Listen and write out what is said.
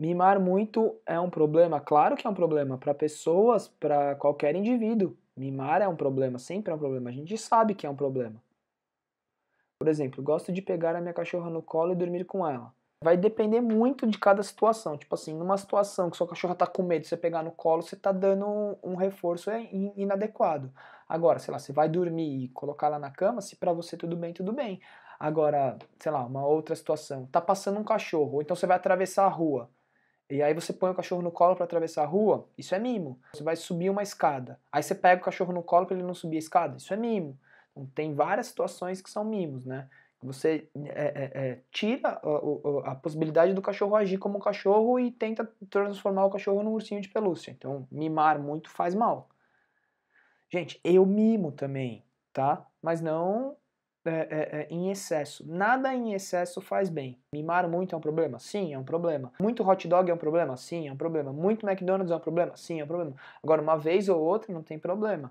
Mimar muito é um problema, claro que é um problema para pessoas, para qualquer indivíduo. Mimar é um problema, sempre é um problema. A gente sabe que é um problema. Por exemplo, gosto de pegar a minha cachorra no colo e dormir com ela. Vai depender muito de cada situação. Tipo assim, numa situação que sua cachorra tá com medo de você pegar no colo, você tá dando um, reforço inadequado. Agora, sei lá, você vai dormir e colocar ela na cama, se para você tudo bem, tudo bem. Agora, sei lá, uma outra situação. Tá passando um cachorro, ou então você vai atravessar a rua e aí você põe o cachorro no colo para atravessar a rua, isso é mimo. Você vai subir uma escada. Aí você pega o cachorro no colo para ele não subir a escada, isso é mimo. Então, tem várias situações que são mimos, né? Você é, é, é, tira a, a, a, possibilidade do cachorro agir como um cachorro e tenta transformar o cachorro num ursinho de pelúcia. Então, mimar muito faz mal. Gente, eu mimo também, tá? Mas não é, é, é, em excesso. Nada em excesso faz bem. Mimar muito é um problema? Sim, é um problema. Muito hot dog é um problema? Sim, é um problema. Muito McDonald's é um problema? Sim, é um problema. Agora, uma vez ou outra não tem problema.